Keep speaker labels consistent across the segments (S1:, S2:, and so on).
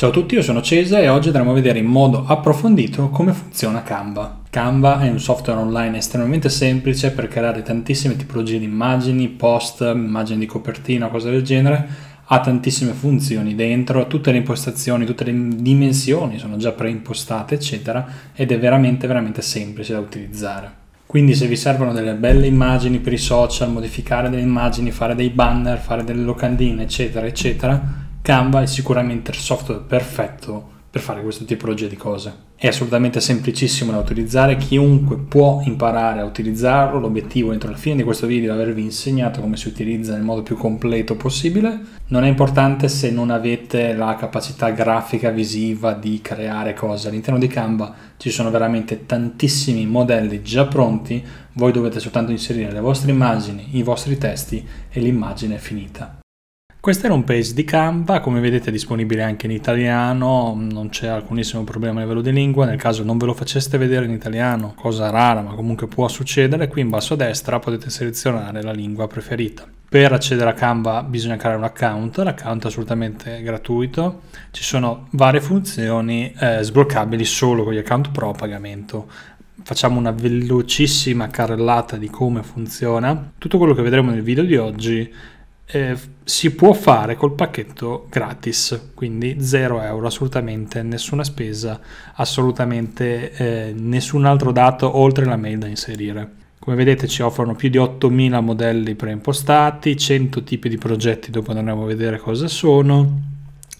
S1: Ciao a tutti, io sono Cese e oggi andremo a vedere in modo approfondito come funziona Canva. Canva è un software online estremamente semplice per creare tantissime tipologie di immagini, post, immagini di copertina, cose del genere. Ha tantissime funzioni dentro, tutte le impostazioni, tutte le dimensioni sono già preimpostate, eccetera, ed è veramente, veramente semplice da utilizzare. Quindi se vi servono delle belle immagini per i social, modificare delle immagini, fare dei banner, fare delle locandine, eccetera, eccetera, Canva è sicuramente il software perfetto per fare questo tipologia di cose. È assolutamente semplicissimo da utilizzare, chiunque può imparare a utilizzarlo. L'obiettivo entro la fine di questo video è avervi insegnato come si utilizza nel modo più completo possibile. Non è importante se non avete la capacità grafica, visiva di creare cose. All'interno di Canva ci sono veramente tantissimi modelli già pronti, voi dovete soltanto inserire le vostre immagini, i vostri testi e l'immagine è finita. Questo era un page di Canva, come vedete è disponibile anche in italiano, non c'è alcunissimo problema a livello di lingua, nel caso non ve lo faceste vedere in italiano, cosa rara ma comunque può succedere, qui in basso a destra potete selezionare la lingua preferita. Per accedere a Canva bisogna creare un account, l'account è assolutamente gratuito, ci sono varie funzioni eh, sbloccabili solo con gli account pro a pagamento facciamo una velocissima carrellata di come funziona. Tutto quello che vedremo nel video di oggi eh, si può fare col pacchetto gratis, quindi 0 euro, assolutamente nessuna spesa, assolutamente eh, nessun altro dato oltre la mail da inserire. Come vedete ci offrono più di 8000 modelli preimpostati, 100 tipi di progetti, dopo andremo a vedere cosa sono,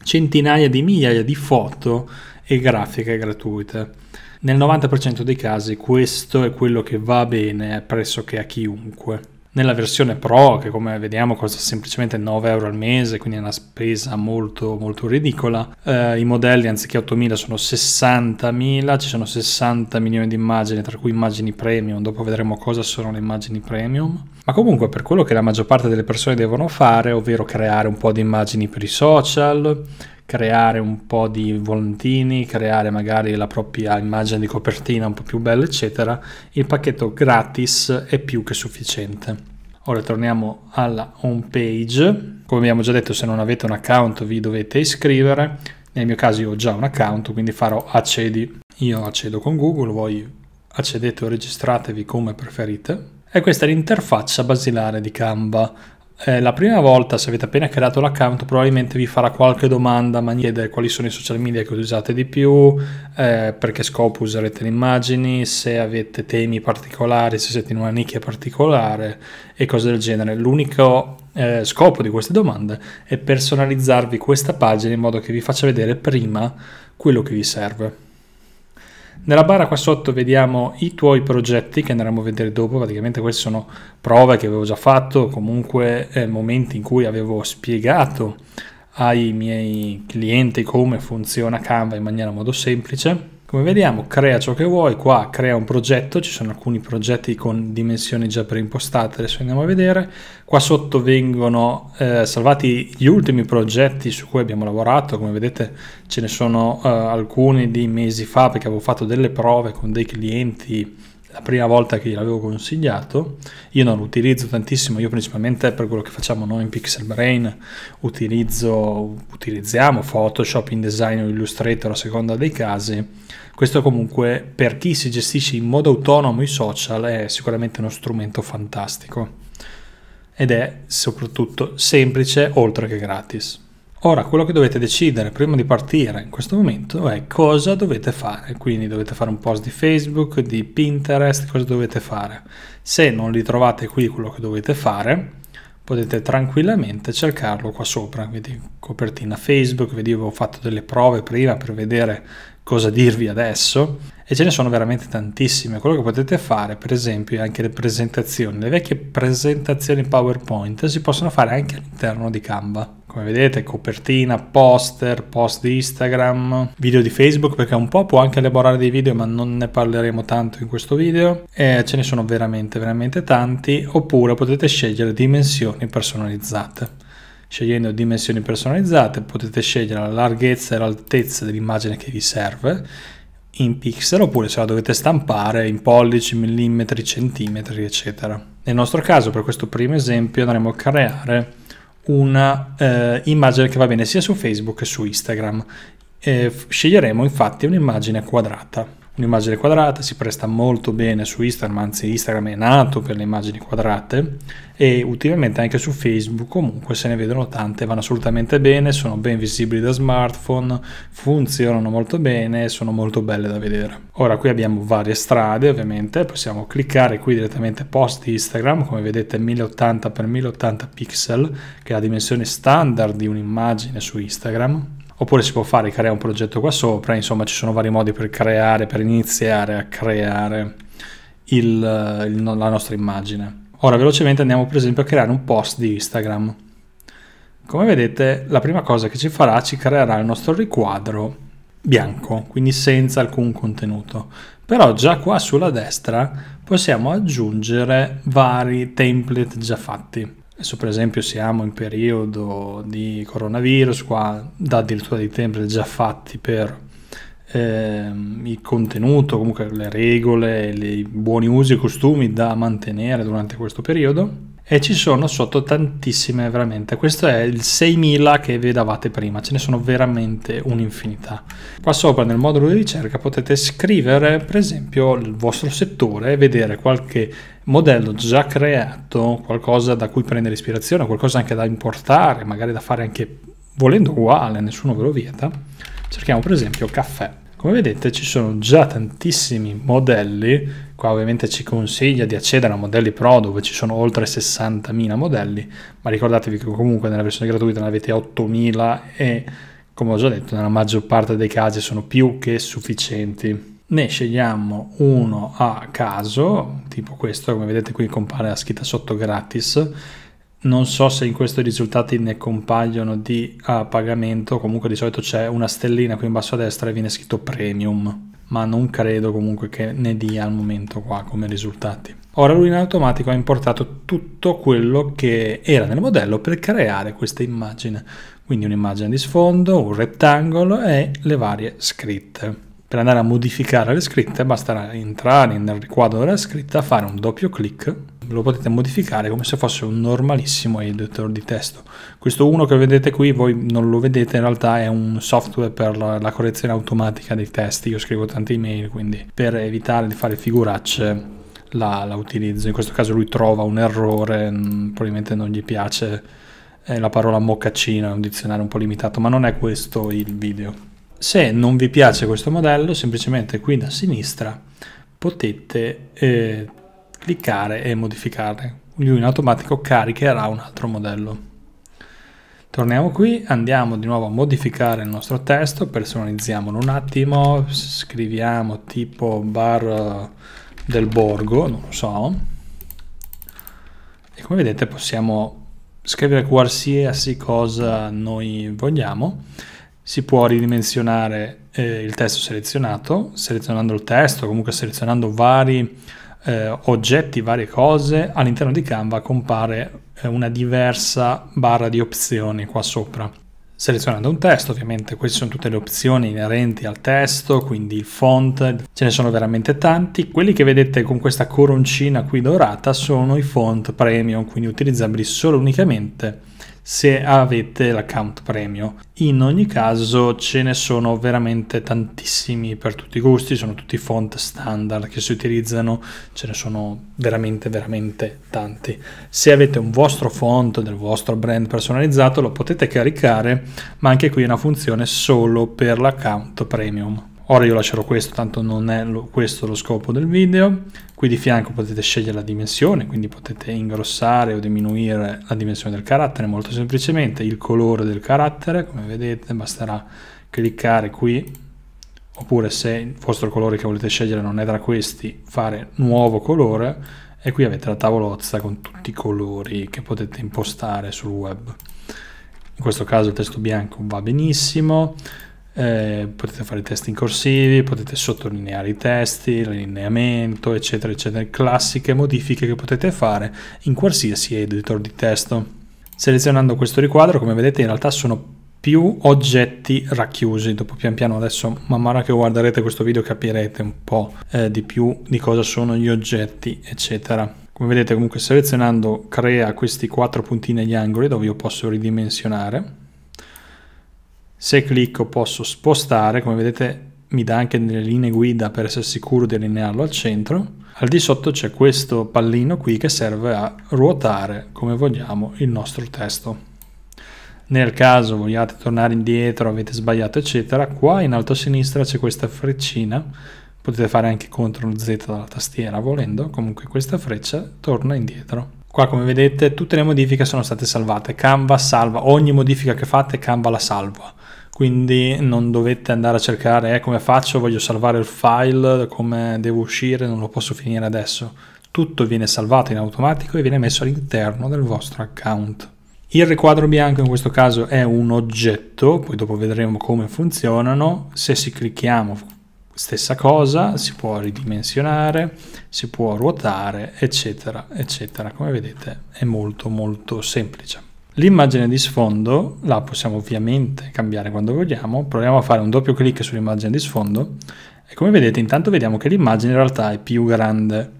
S1: centinaia di migliaia di foto e grafiche gratuite. Nel 90% dei casi questo è quello che va bene pressoché a chiunque nella versione Pro, che come vediamo costa semplicemente 9 euro al mese, quindi è una spesa molto, molto ridicola, eh, i modelli anziché 8.000 sono 60.000, ci sono 60 milioni di immagini, tra cui immagini premium, dopo vedremo cosa sono le immagini premium. Ma comunque per quello che la maggior parte delle persone devono fare, ovvero creare un po' di immagini per i social, creare un po' di volantini, creare magari la propria immagine di copertina un po' più bella, eccetera, il pacchetto gratis è più che sufficiente. Ora torniamo alla home page. Come abbiamo già detto, se non avete un account vi dovete iscrivere. Nel mio caso io ho già un account, quindi farò accedi. Io accedo con Google, voi accedete o registratevi come preferite. E questa è l'interfaccia basilare di Canva eh, la prima volta, se avete appena creato l'account, probabilmente vi farà qualche domanda, ma chiede quali sono i social media che usate di più, eh, per che scopo userete le immagini, se avete temi particolari, se siete in una nicchia particolare e cose del genere. L'unico eh, scopo di queste domande è personalizzarvi questa pagina in modo che vi faccia vedere prima quello che vi serve. Nella barra qua sotto vediamo i tuoi progetti che andremo a vedere dopo, praticamente queste sono prove che avevo già fatto, comunque eh, momenti in cui avevo spiegato ai miei clienti come funziona Canva in maniera molto semplice come vediamo crea ciò che vuoi, qua crea un progetto, ci sono alcuni progetti con dimensioni già preimpostate, adesso andiamo a vedere. Qua sotto vengono eh, salvati gli ultimi progetti su cui abbiamo lavorato, come vedete ce ne sono eh, alcuni di mesi fa perché avevo fatto delle prove con dei clienti la prima volta che gliel'avevo consigliato, io non lo utilizzo tantissimo, io principalmente per quello che facciamo noi in Pixel Brain utilizzo, utilizziamo Photoshop, InDesign o Illustrator a seconda dei casi, questo comunque per chi si gestisce in modo autonomo i social è sicuramente uno strumento fantastico ed è soprattutto semplice oltre che gratis. Ora, quello che dovete decidere prima di partire in questo momento è cosa dovete fare. Quindi dovete fare un post di Facebook, di Pinterest, cosa dovete fare. Se non li trovate qui quello che dovete fare, potete tranquillamente cercarlo qua sopra. Vedi copertina Facebook, vedi avevo fatto delle prove prima per vedere cosa dirvi adesso e ce ne sono veramente tantissime. Quello che potete fare, per esempio, è anche le presentazioni. Le vecchie presentazioni PowerPoint si possono fare anche all'interno di Canva. Come vedete, copertina, poster, post di Instagram, video di Facebook, perché un po' può anche elaborare dei video, ma non ne parleremo tanto in questo video. E ce ne sono veramente, veramente tanti. Oppure potete scegliere dimensioni personalizzate. Scegliendo dimensioni personalizzate potete scegliere la larghezza e l'altezza dell'immagine che vi serve in pixel oppure se la dovete stampare in pollici, millimetri, centimetri, eccetera. Nel nostro caso, per questo primo esempio, andremo a creare un'immagine eh, che va bene sia su Facebook che su Instagram. Eh, sceglieremo infatti un'immagine quadrata un'immagine quadrata, si presta molto bene su Instagram, anzi Instagram è nato per le immagini quadrate e ultimamente anche su Facebook comunque se ne vedono tante, vanno assolutamente bene, sono ben visibili da smartphone, funzionano molto bene sono molto belle da vedere. Ora qui abbiamo varie strade ovviamente, possiamo cliccare qui direttamente post Instagram, come vedete 1080x1080 pixel che è la dimensione standard di un'immagine su Instagram oppure si può fare creare un progetto qua sopra, insomma ci sono vari modi per creare, per iniziare a creare il, il, la nostra immagine. Ora velocemente andiamo per esempio a creare un post di Instagram. Come vedete la prima cosa che ci farà ci creerà il nostro riquadro bianco, quindi senza alcun contenuto. Però già qua sulla destra possiamo aggiungere vari template già fatti. Adesso per esempio siamo in periodo di coronavirus, qua da addirittura dei template già fatti per ehm, il contenuto, comunque le regole, i buoni usi e costumi da mantenere durante questo periodo e ci sono sotto tantissime veramente questo è il 6000 che vedavate prima ce ne sono veramente un'infinità qua sopra nel modulo di ricerca potete scrivere per esempio il vostro settore e vedere qualche modello già creato qualcosa da cui prendere ispirazione qualcosa anche da importare magari da fare anche volendo uguale nessuno ve lo vieta cerchiamo per esempio caffè come vedete ci sono già tantissimi modelli Qua ovviamente ci consiglia di accedere a modelli pro dove ci sono oltre 60.000 modelli, ma ricordatevi che comunque nella versione gratuita ne avete 8.000 e come ho già detto nella maggior parte dei casi sono più che sufficienti. Ne scegliamo uno a caso, tipo questo, come vedete qui compare la scritta sotto gratis, non so se in questo i risultati ne compaiono di a pagamento, comunque di solito c'è una stellina qui in basso a destra e viene scritto premium ma non credo comunque che ne dia al momento qua come risultati. Ora lui in automatico ha importato tutto quello che era nel modello per creare questa immagine, quindi un'immagine di sfondo, un rettangolo e le varie scritte. Per andare a modificare le scritte basterà entrare nel riquadro della scritta, fare un doppio clic lo potete modificare come se fosse un normalissimo editor di testo. Questo uno che vedete qui, voi non lo vedete, in realtà è un software per la correzione automatica dei testi. Io scrivo tante email, quindi per evitare di fare figuracce la, la utilizzo. In questo caso lui trova un errore, mm, probabilmente non gli piace è eh, la parola moccaccino, è un dizionario un po' limitato, ma non è questo il video. Se non vi piace questo modello, semplicemente qui da sinistra potete eh, cliccare e modificare. Lui in automatico caricherà un altro modello. Torniamo qui, andiamo di nuovo a modificare il nostro testo, personalizziamolo un attimo, scriviamo tipo bar eh, del borgo, non lo so. E come vedete possiamo scrivere qualsiasi cosa noi vogliamo. Si può ridimensionare eh, il testo selezionato, selezionando il testo, comunque selezionando vari eh, oggetti, varie cose, all'interno di Canva compare eh, una diversa barra di opzioni qua sopra. Selezionando un testo, ovviamente queste sono tutte le opzioni inerenti al testo, quindi il font, ce ne sono veramente tanti. Quelli che vedete con questa coroncina qui dorata sono i font premium, quindi utilizzabili solo unicamente se avete l'account premium. In ogni caso ce ne sono veramente tantissimi per tutti i gusti, sono tutti font standard che si utilizzano, ce ne sono veramente veramente tanti. Se avete un vostro font del vostro brand personalizzato lo potete caricare, ma anche qui è una funzione solo per l'account premium. Ora io lascerò questo, tanto non è lo, questo lo scopo del video. Qui di fianco potete scegliere la dimensione, quindi potete ingrossare o diminuire la dimensione del carattere molto semplicemente. Il colore del carattere, come vedete, basterà cliccare qui, oppure se il vostro colore che volete scegliere non è tra questi, fare nuovo colore e qui avete la tavolozza con tutti i colori che potete impostare sul web. In questo caso il testo bianco va benissimo, eh, potete fare i testi in corsivi, potete sottolineare i testi, l'allineamento, eccetera, eccetera, classiche modifiche che potete fare in qualsiasi editor di testo. Selezionando questo riquadro, come vedete, in realtà sono più oggetti racchiusi dopo pian piano adesso man mano che guarderete questo video capirete un po' eh, di più di cosa sono gli oggetti eccetera come vedete comunque selezionando crea questi quattro puntini agli angoli dove io posso ridimensionare se clicco posso spostare, come vedete mi dà anche delle linee guida per essere sicuro di allinearlo al centro. Al di sotto c'è questo pallino qui che serve a ruotare come vogliamo il nostro testo. Nel caso vogliate tornare indietro, avete sbagliato eccetera, qua in alto a sinistra c'è questa freccina, potete fare anche CTRL Z dalla tastiera volendo, comunque questa freccia torna indietro. Qua come vedete tutte le modifiche sono state salvate, Canva salva, ogni modifica che fate Canva la salva quindi non dovete andare a cercare eh, come faccio, voglio salvare il file, come devo uscire, non lo posso finire adesso. Tutto viene salvato in automatico e viene messo all'interno del vostro account. Il riquadro bianco in questo caso è un oggetto, poi dopo vedremo come funzionano. Se si clicchiamo stessa cosa, si può ridimensionare, si può ruotare, eccetera, eccetera. Come vedete è molto molto semplice. L'immagine di sfondo la possiamo ovviamente cambiare quando vogliamo, proviamo a fare un doppio clic sull'immagine di sfondo e come vedete intanto vediamo che l'immagine in realtà è più grande,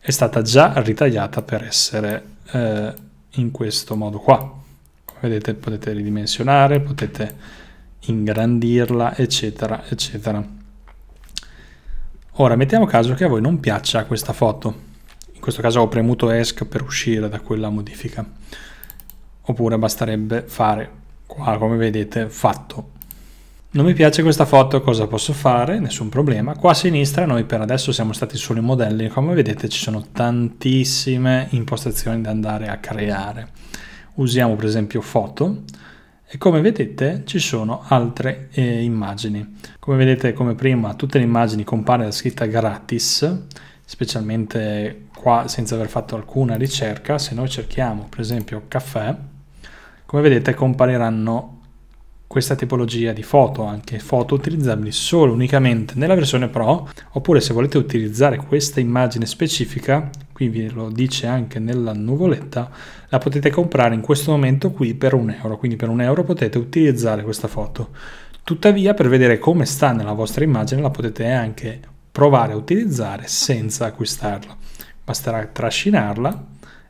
S1: è stata già ritagliata per essere eh, in questo modo qua, come vedete potete ridimensionare, potete ingrandirla eccetera eccetera. Ora mettiamo caso che a voi non piaccia questa foto, in questo caso ho premuto ESC per uscire da quella modifica oppure basterebbe fare qua come vedete fatto non mi piace questa foto cosa posso fare nessun problema qua a sinistra noi per adesso siamo stati solo i modelli come vedete ci sono tantissime impostazioni da andare a creare usiamo per esempio foto e come vedete ci sono altre eh, immagini come vedete come prima tutte le immagini compare la scritta gratis specialmente qua senza aver fatto alcuna ricerca se noi cerchiamo per esempio caffè come vedete compariranno questa tipologia di foto, anche foto utilizzabili solo unicamente nella versione Pro, oppure se volete utilizzare questa immagine specifica, qui ve lo dice anche nella nuvoletta, la potete comprare in questo momento qui per un euro, quindi per un euro potete utilizzare questa foto. Tuttavia per vedere come sta nella vostra immagine la potete anche provare a utilizzare senza acquistarla. Basterà trascinarla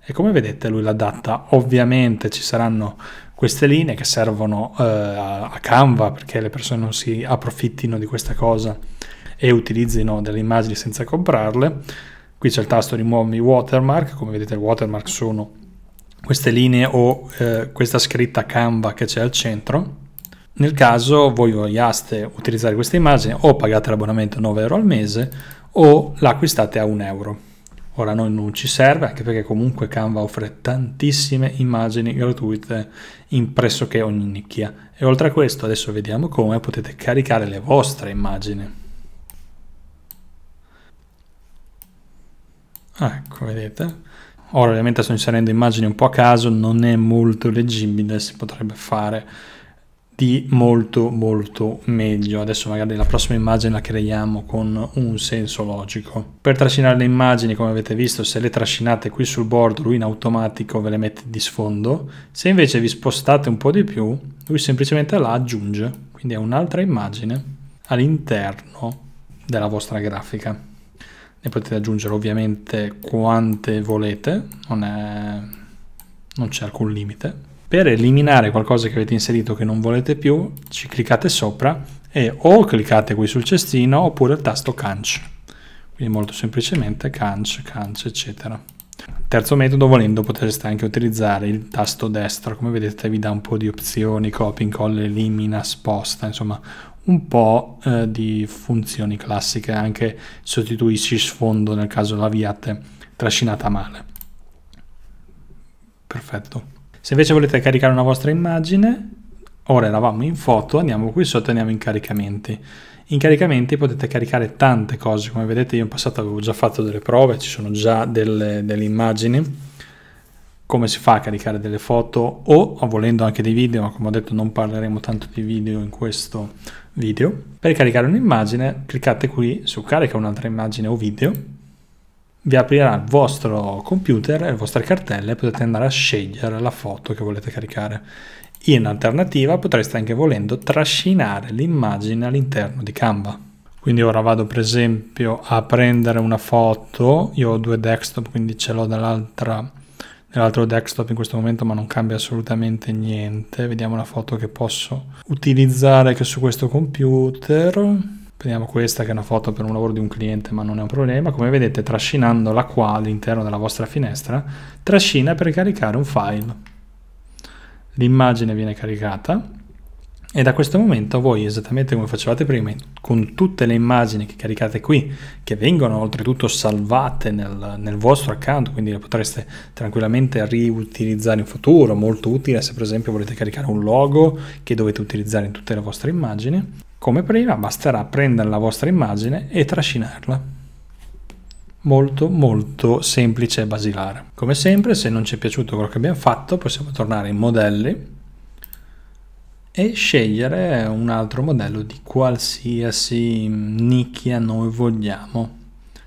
S1: e come vedete lui l'adatta, ovviamente ci saranno queste linee che servono eh, a Canva perché le persone non si approfittino di questa cosa e utilizzino delle immagini senza comprarle. Qui c'è il tasto rimuovi watermark, come vedete il watermark sono queste linee o eh, questa scritta Canva che c'è al centro. Nel caso voi vogliaste utilizzare questa immagine o pagate l'abbonamento 9 euro al mese o l'acquistate a 1 euro. Ora a noi non ci serve, anche perché comunque Canva offre tantissime immagini gratuite in pressoché ogni nicchia. E oltre a questo adesso vediamo come potete caricare le vostre immagini. Ah, ecco, vedete? Ora ovviamente sto inserendo immagini un po' a caso, non è molto leggibile, si potrebbe fare di molto molto meglio adesso magari la prossima immagine la creiamo con un senso logico per trascinare le immagini come avete visto se le trascinate qui sul bordo lui in automatico ve le mette di sfondo se invece vi spostate un po' di più lui semplicemente la aggiunge quindi è un'altra immagine all'interno della vostra grafica ne potete aggiungere ovviamente quante volete non c'è alcun limite per eliminare qualcosa che avete inserito che non volete più, ci cliccate sopra e o cliccate qui sul cestino oppure il tasto Canc. Quindi molto semplicemente Canc, Canc, eccetera. Terzo metodo, volendo, potreste anche utilizzare il tasto destro. Come vedete vi dà un po' di opzioni, copia, incolla, elimina, sposta, insomma un po' eh, di funzioni classiche, anche sostituisci sfondo nel caso l'aviate trascinata male. Perfetto. Se invece volete caricare una vostra immagine, ora eravamo in foto, andiamo qui sotto e andiamo in caricamenti. In caricamenti potete caricare tante cose, come vedete io in passato avevo già fatto delle prove, ci sono già delle, delle immagini come si fa a caricare delle foto o volendo anche dei video, ma come ho detto non parleremo tanto di video in questo video. Per caricare un'immagine cliccate qui su carica un'altra immagine o video vi aprirà il vostro computer e le vostre cartelle e potete andare a scegliere la foto che volete caricare. In alternativa potreste anche volendo trascinare l'immagine all'interno di Canva. Quindi ora vado per esempio a prendere una foto, io ho due desktop quindi ce l'ho nell'altro desktop in questo momento ma non cambia assolutamente niente, vediamo la foto che posso utilizzare anche su questo computer prendiamo questa che è una foto per un lavoro di un cliente ma non è un problema, come vedete trascinando la qua all'interno della vostra finestra, trascina per caricare un file. L'immagine viene caricata e da questo momento voi, esattamente come facevate prima, con tutte le immagini che caricate qui, che vengono oltretutto salvate nel, nel vostro account, quindi le potreste tranquillamente riutilizzare in futuro, molto utile se per esempio volete caricare un logo che dovete utilizzare in tutte le vostre immagini, come prima basterà prendere la vostra immagine e trascinarla. Molto molto semplice e basilare. Come sempre se non ci è piaciuto quello che abbiamo fatto possiamo tornare in modelli e scegliere un altro modello di qualsiasi nicchia noi vogliamo.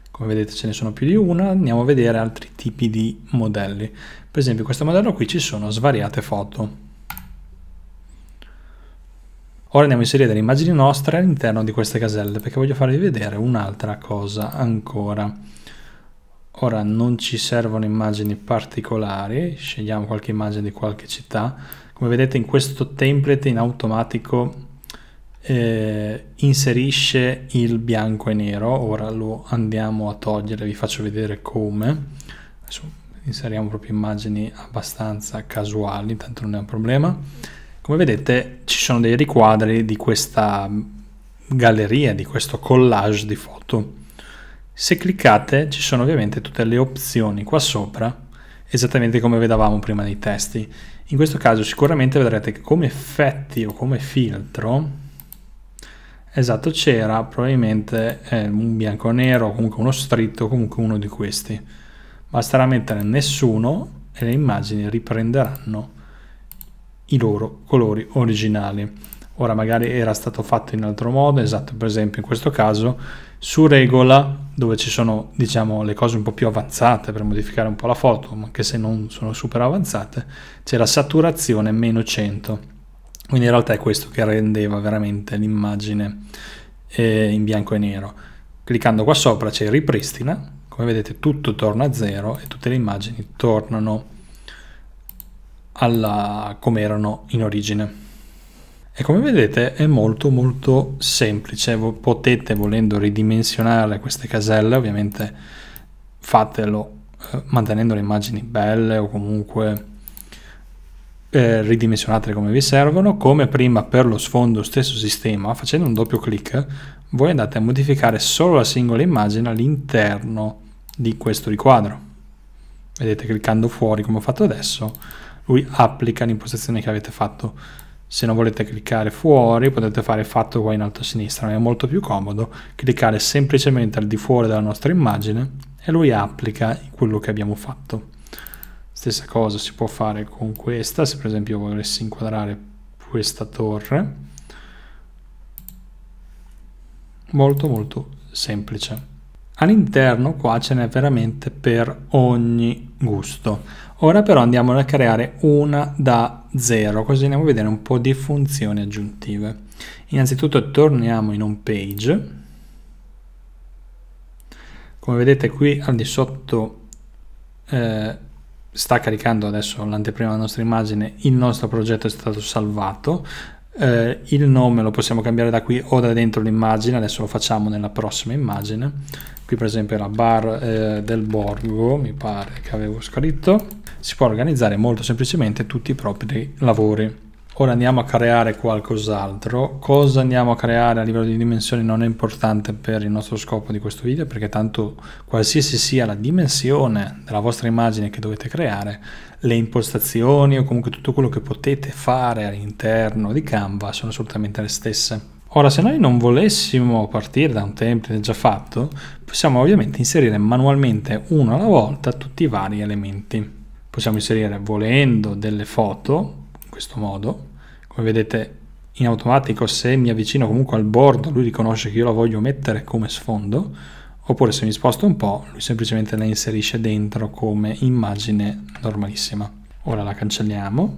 S1: Come vedete ce ne sono più di una, andiamo a vedere altri tipi di modelli. Per esempio in questo modello qui ci sono svariate foto. Ora andiamo a inserire delle immagini nostre all'interno di queste caselle perché voglio farvi vedere un'altra cosa ancora. Ora non ci servono immagini particolari, scegliamo qualche immagine di qualche città. Come vedete in questo template in automatico eh, inserisce il bianco e nero, ora lo andiamo a togliere, vi faccio vedere come. Adesso inseriamo proprio immagini abbastanza casuali, intanto non è un problema come vedete ci sono dei riquadri di questa galleria, di questo collage di foto. Se cliccate ci sono ovviamente tutte le opzioni qua sopra, esattamente come vedevamo prima nei testi. In questo caso sicuramente vedrete che come effetti o come filtro Esatto, c'era probabilmente eh, un bianco nero, comunque uno stritto, comunque uno di questi. Basterà mettere nessuno e le immagini riprenderanno i loro colori originali. Ora magari era stato fatto in altro modo, esatto, per esempio in questo caso su regola dove ci sono diciamo le cose un po' più avanzate per modificare un po' la foto, anche se non sono super avanzate, c'è la saturazione meno 100. Quindi in realtà è questo che rendeva veramente l'immagine eh, in bianco e nero. Cliccando qua sopra c'è ripristina, come vedete tutto torna a zero e tutte le immagini tornano a alla, come erano in origine. E come vedete è molto molto semplice, potete volendo ridimensionare queste caselle, ovviamente fatelo eh, mantenendo le immagini belle o comunque eh, ridimensionatele come vi servono, come prima per lo sfondo stesso sistema, facendo un doppio clic voi andate a modificare solo la singola immagine all'interno di questo riquadro. Vedete cliccando fuori come ho fatto adesso lui applica l'impostazione che avete fatto. Se non volete cliccare fuori potete fare fatto qua in alto a sinistra, ma è molto più comodo cliccare semplicemente al di fuori della nostra immagine e lui applica quello che abbiamo fatto. Stessa cosa si può fare con questa, se per esempio io volessi inquadrare questa torre. Molto molto semplice. All'interno qua ce n'è veramente per ogni gusto. Ora però andiamo a creare una da zero, così andiamo a vedere un po' di funzioni aggiuntive. Innanzitutto torniamo in home page. Come vedete qui al di sotto eh, sta caricando adesso l'anteprima della nostra immagine, il nostro progetto è stato salvato, eh, il nome lo possiamo cambiare da qui o da dentro l'immagine, adesso lo facciamo nella prossima immagine, qui per esempio era bar eh, del borgo, mi pare che avevo scritto, si può organizzare molto semplicemente tutti i propri lavori. Ora andiamo a creare qualcos'altro. Cosa andiamo a creare a livello di dimensioni non è importante per il nostro scopo di questo video perché tanto qualsiasi sia la dimensione della vostra immagine che dovete creare, le impostazioni o comunque tutto quello che potete fare all'interno di Canva sono assolutamente le stesse. Ora se noi non volessimo partire da un template già fatto, possiamo ovviamente inserire manualmente uno alla volta tutti i vari elementi possiamo inserire volendo delle foto in questo modo come vedete in automatico se mi avvicino comunque al bordo lui riconosce che io la voglio mettere come sfondo oppure se mi sposto un po' lui semplicemente la inserisce dentro come immagine normalissima ora la cancelliamo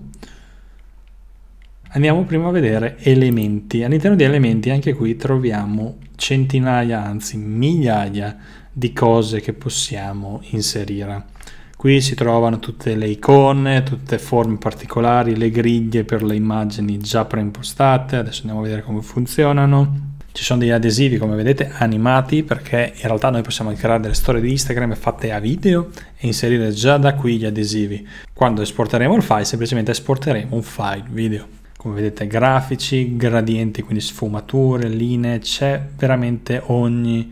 S1: andiamo prima a vedere elementi all'interno di elementi anche qui troviamo centinaia anzi migliaia di cose che possiamo inserire Qui si trovano tutte le icone, tutte forme particolari, le griglie per le immagini già preimpostate. Adesso andiamo a vedere come funzionano. Ci sono degli adesivi, come vedete, animati perché in realtà noi possiamo creare delle storie di Instagram fatte a video e inserire già da qui gli adesivi. Quando esporteremo il file, semplicemente esporteremo un file video. Come vedete, grafici, gradienti, quindi sfumature, linee, c'è veramente ogni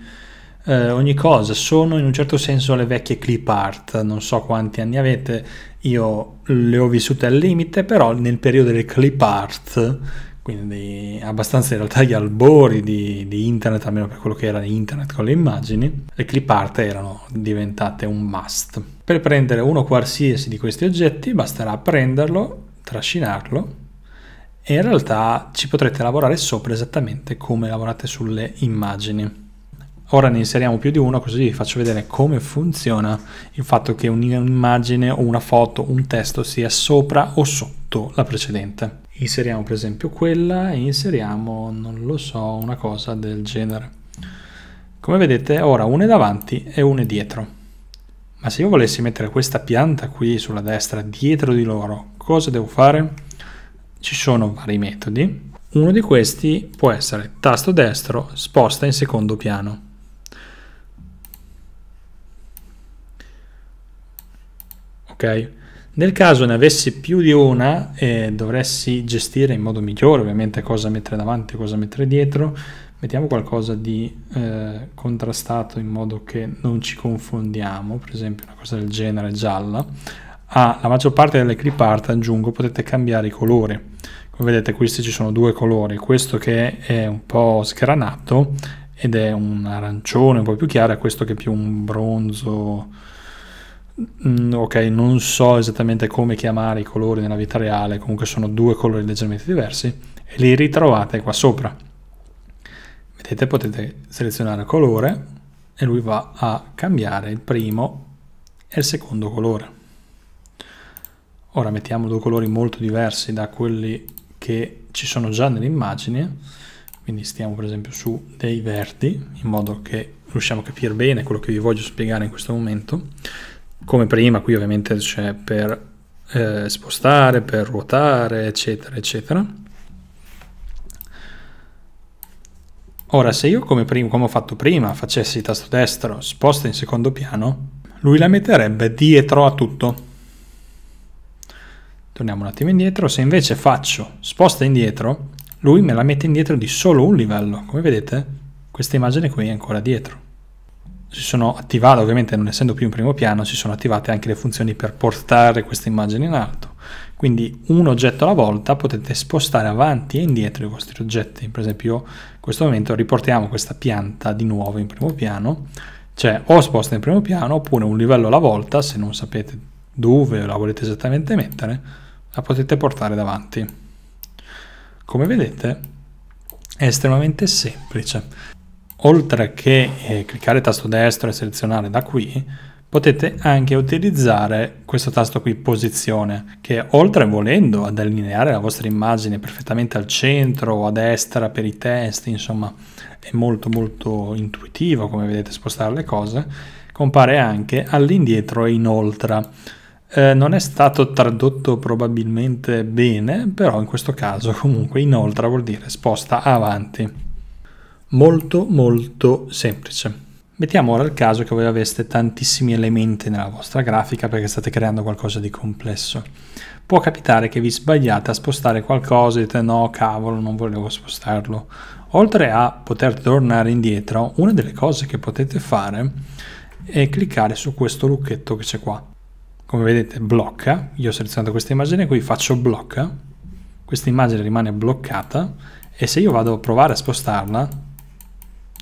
S1: eh, ogni cosa, sono in un certo senso le vecchie clip art, non so quanti anni avete, io le ho vissute al limite, però nel periodo delle clip art, quindi abbastanza in realtà gli albori di, di, internet, almeno per quello che era internet con le immagini, le clip art erano diventate un must. Per prendere uno qualsiasi di questi oggetti basterà prenderlo, trascinarlo e in realtà ci potrete lavorare sopra esattamente come lavorate sulle immagini. Ora ne inseriamo più di uno così vi faccio vedere come funziona il fatto che un'immagine o una foto, un testo sia sopra o sotto la precedente. Inseriamo per esempio quella e inseriamo, non lo so, una cosa del genere. Come vedete ora una è davanti e una è dietro. Ma se io volessi mettere questa pianta qui sulla destra dietro di loro, cosa devo fare? Ci sono vari metodi. Uno di questi può essere tasto destro sposta in secondo piano. ok? Nel caso ne avessi più di una e eh, dovessi gestire in modo migliore ovviamente cosa mettere davanti e cosa mettere dietro, mettiamo qualcosa di eh, contrastato in modo che non ci confondiamo, per esempio una cosa del genere gialla. Alla ah, la maggior parte delle clip art aggiungo potete cambiare i colori. Come vedete questi ci sono due colori, questo che è un po' sgranato ed è un arancione un po' più chiaro, e questo che è più un bronzo Mm, ok, non so esattamente come chiamare i colori nella vita reale, comunque sono due colori leggermente diversi e li ritrovate qua sopra. Vedete, potete selezionare il colore e lui va a cambiare il primo e il secondo colore. Ora mettiamo due colori molto diversi da quelli che ci sono già nell'immagine, quindi stiamo per esempio su dei verdi, in modo che riusciamo a capire bene quello che vi voglio spiegare in questo momento come prima qui ovviamente c'è per eh, spostare, per ruotare, eccetera, eccetera. Ora, se io come, prima, come ho fatto prima facessi tasto destro, sposta in secondo piano, lui la metterebbe dietro a tutto. Torniamo un attimo indietro, se invece faccio sposta indietro, lui me la mette indietro di solo un livello. Come vedete, questa immagine qui è ancora dietro si sono attivate, ovviamente non essendo più in primo piano, si sono attivate anche le funzioni per portare questa immagine in alto. Quindi un oggetto alla volta potete spostare avanti e indietro i vostri oggetti. Per esempio, in questo momento riportiamo questa pianta di nuovo in primo piano, cioè o sposta in primo piano oppure un livello alla volta, se non sapete dove la volete esattamente mettere, la potete portare davanti. Come vedete è estremamente semplice oltre che eh, cliccare tasto destro e selezionare da qui, potete anche utilizzare questo tasto qui posizione che oltre volendo ad allineare la vostra immagine perfettamente al centro o a destra per i test insomma è molto molto intuitivo come vedete spostare le cose compare anche all'indietro e inoltre eh, non è stato tradotto probabilmente bene però in questo caso comunque inoltre vuol dire sposta avanti molto molto semplice. Mettiamo ora il caso che voi aveste tantissimi elementi nella vostra grafica perché state creando qualcosa di complesso. Può capitare che vi sbagliate a spostare qualcosa e dite no cavolo non volevo spostarlo. Oltre a poter tornare indietro, una delle cose che potete fare è cliccare su questo lucchetto che c'è qua. Come vedete blocca, io ho selezionato questa immagine qui, faccio blocca, questa immagine rimane bloccata e se io vado a provare a spostarla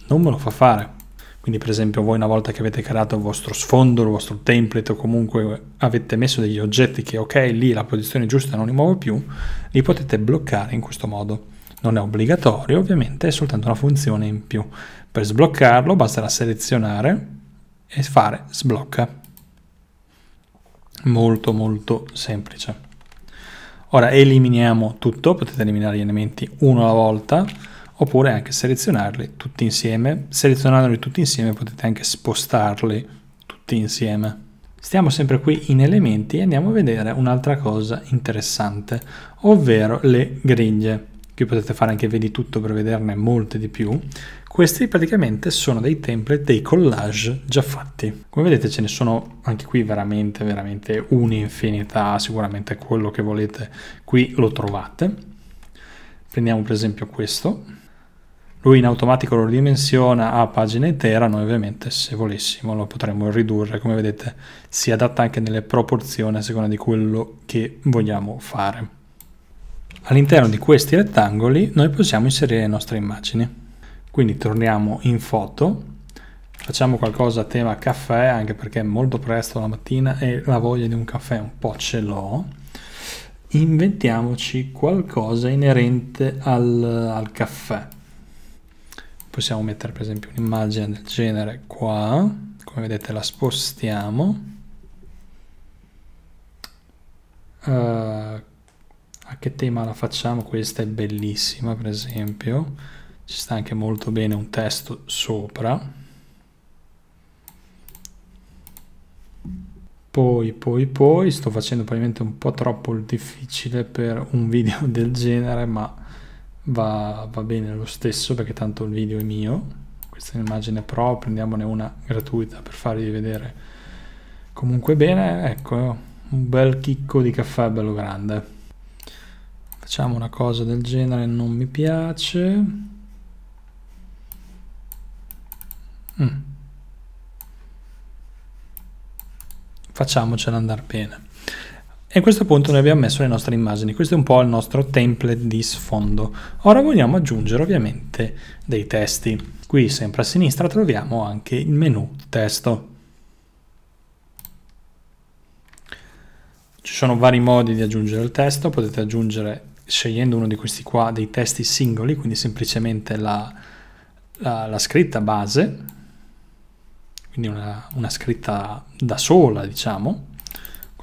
S1: non me lo fa fare. Quindi per esempio voi una volta che avete creato il vostro sfondo, il vostro template o comunque avete messo degli oggetti che ok, lì la posizione giusta non li muovo più, li potete bloccare in questo modo. Non è obbligatorio ovviamente, è soltanto una funzione in più. Per sbloccarlo basterà selezionare e fare sblocca. Molto molto semplice. Ora eliminiamo tutto, potete eliminare gli elementi uno alla volta oppure anche selezionarli tutti insieme. Selezionandoli tutti insieme potete anche spostarli tutti insieme. Stiamo sempre qui in elementi e andiamo a vedere un'altra cosa interessante, ovvero le griglie. Qui potete fare anche vedi tutto per vederne molte di più. Questi praticamente sono dei template, dei collage già fatti. Come vedete ce ne sono anche qui veramente, veramente un'infinità, sicuramente quello che volete qui lo trovate. Prendiamo per esempio questo lui in automatico lo ridimensiona a pagina intera, noi ovviamente se volessimo lo potremmo ridurre, come vedete si adatta anche nelle proporzioni a seconda di quello che vogliamo fare. All'interno di questi rettangoli noi possiamo inserire le nostre immagini, quindi torniamo in foto, facciamo qualcosa a tema caffè anche perché è molto presto la mattina e la voglia di un caffè un po' ce l'ho, inventiamoci qualcosa inerente al, al caffè possiamo mettere per esempio un'immagine del genere qua, come vedete la spostiamo. Uh, a che tema la facciamo? Questa è bellissima per esempio, ci sta anche molto bene un testo sopra. Poi, poi, poi, sto facendo probabilmente un po' troppo difficile per un video del genere, ma va, va bene lo stesso perché tanto il video è mio questa è un'immagine pro prendiamone una gratuita per farvi vedere comunque bene ecco un bel chicco di caffè bello grande facciamo una cosa del genere non mi piace mm. facciamocela andare bene e a questo punto noi abbiamo messo le nostre immagini, questo è un po' il nostro template di sfondo. Ora vogliamo aggiungere ovviamente dei testi. Qui sempre a sinistra troviamo anche il menu testo. Ci sono vari modi di aggiungere il testo, potete aggiungere scegliendo uno di questi qua dei testi singoli, quindi semplicemente la, la, la scritta base, quindi una, una scritta da sola diciamo,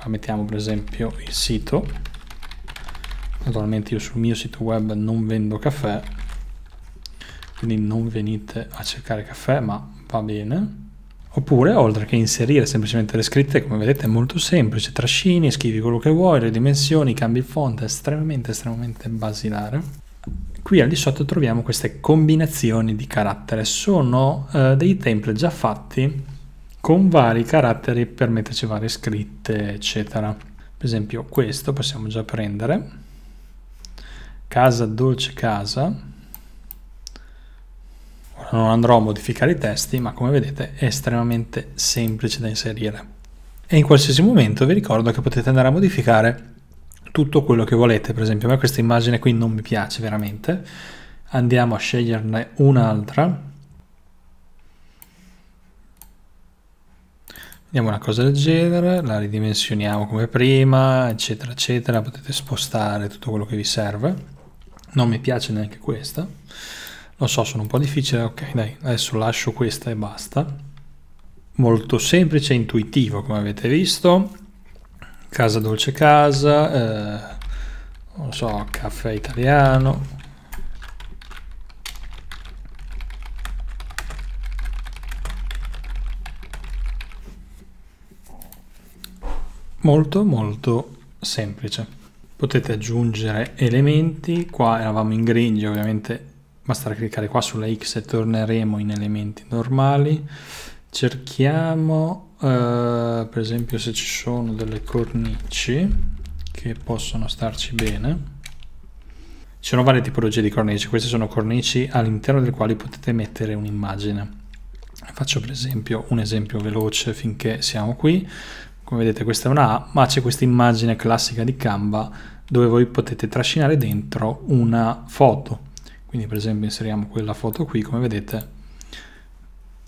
S1: mettiamo per esempio il sito naturalmente io sul mio sito web non vendo caffè quindi non venite a cercare caffè ma va bene oppure oltre che inserire semplicemente le scritte come vedete è molto semplice trascini scrivi quello che vuoi le dimensioni cambi il font è estremamente estremamente basilare qui al di sotto troviamo queste combinazioni di carattere sono eh, dei template già fatti con vari caratteri per metterci varie scritte eccetera per esempio questo possiamo già prendere casa dolce casa Ora non andrò a modificare i testi ma come vedete è estremamente semplice da inserire e in qualsiasi momento vi ricordo che potete andare a modificare tutto quello che volete per esempio a me questa immagine qui non mi piace veramente andiamo a sceglierne un'altra Vediamo una cosa del genere, la ridimensioniamo come prima, eccetera, eccetera. Potete spostare tutto quello che vi serve. Non mi piace neanche questa. Lo so, sono un po' difficile. Ok, dai, adesso lascio questa e basta. Molto semplice e intuitivo, come avete visto. Casa dolce casa, eh, non so, caffè italiano, molto molto semplice potete aggiungere elementi qua eravamo in grigio ovviamente basta cliccare qua sulla x e torneremo in elementi normali cerchiamo eh, per esempio se ci sono delle cornici che possono starci bene ci sono varie tipologie di cornici queste sono cornici all'interno delle quali potete mettere un'immagine faccio per esempio un esempio veloce finché siamo qui come vedete questa è una A, ma c'è questa immagine classica di Canva dove voi potete trascinare dentro una foto. Quindi per esempio inseriamo quella foto qui, come vedete